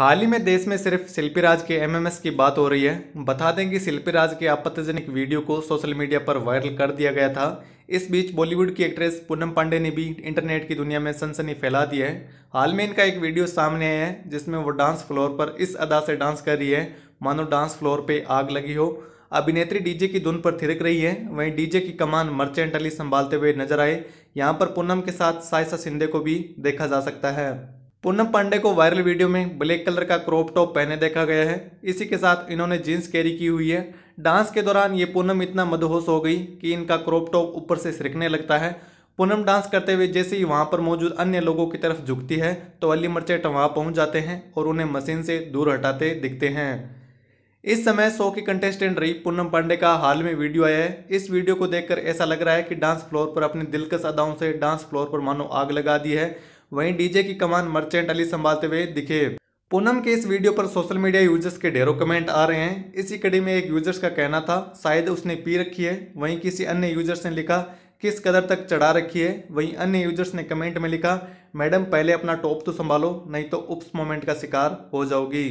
हाल ही में देश में सिर्फ शिल्पी राज के एमएमएस की बात हो रही है बता दें कि शिल्पी राज के आपत्तिजनक वीडियो को सोशल मीडिया पर वायरल कर दिया गया था इस बीच बॉलीवुड की एक्ट्रेस पूनम पांडे ने भी इंटरनेट की दुनिया में सनसनी फैला दी है हाल में इनका एक वीडियो सामने आया है जिसमें वो डांस फ्लोर पर इस अदा से डांस कर रही है मानो डांस फ्लोर पर आग लगी हो अभिनेत्री डीजे की धुन पर थिरक रही है वहीं डीजे की कमान मर्चेंट अली संभालते हुए नजर आए यहाँ पर पूनम के साथ सायसा शिंदे को भी देखा जा सकता है पूनम पांडे को वायरल वीडियो में ब्लैक कलर का क्रॉप टॉप पहने देखा गया है इसी के साथ इन्होंने जीन्स कैरी की हुई है डांस के दौरान ये पूनम इतना मदहोश हो गई कि इनका क्रॉप टॉप ऊपर से सिरकने लगता है पूनम डांस करते हुए जैसे ही वहाँ पर मौजूद अन्य लोगों की तरफ झुकती है तो अली मर्चेट वहाँ पहुँच जाते हैं और उन्हें मशीन से दूर हटाते दिखते हैं इस समय शो की कंटेस्टेंट रही पूनम पांडे का हाल में वीडियो आया है इस वीडियो को देखकर ऐसा लग रहा है कि डांस फ्लोर पर अपने दिलकश अदाओं से डांस फ्लोर पर मानो आग लगा दी है वहीं डीजे की कमान मर्चेंट अली संभालते हुए दिखे पूनम के इस वीडियो पर सोशल मीडिया यूजर्स के ढेरों कमेंट आ रहे हैं इसी कड़ी में एक यूजर्स का कहना था शायद उसने पी रखी है वहीं किसी अन्य यूजर्स ने लिखा किस कदर तक चढ़ा रखी है वहीं अन्य यूजर्स ने कमेंट में लिखा मैडम पहले अपना टॉप तो संभालो नहीं तो उप्स मोमेंट का शिकार हो जाओगी